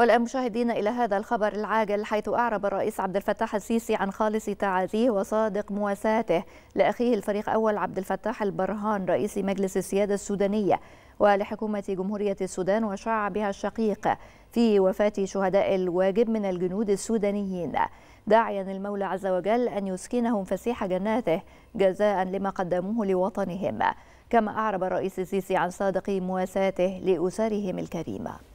والآن مشاهدينا إلى هذا الخبر العاجل حيث أعرب الرئيس عبد الفتاح السيسي عن خالص تعازيه وصادق مواساته لأخيه الفريق أول عبد الفتاح البرهان رئيس مجلس السيادة السودانية ولحكومة جمهورية السودان وشعبها الشقيق في وفاة شهداء الواجب من الجنود السودانيين داعيا المولى عز وجل أن يسكنهم فسيح جناته جزاء لما قدموه لوطنهم كما أعرب الرئيس السيسي عن صادق مواساته لأسرهم الكريمة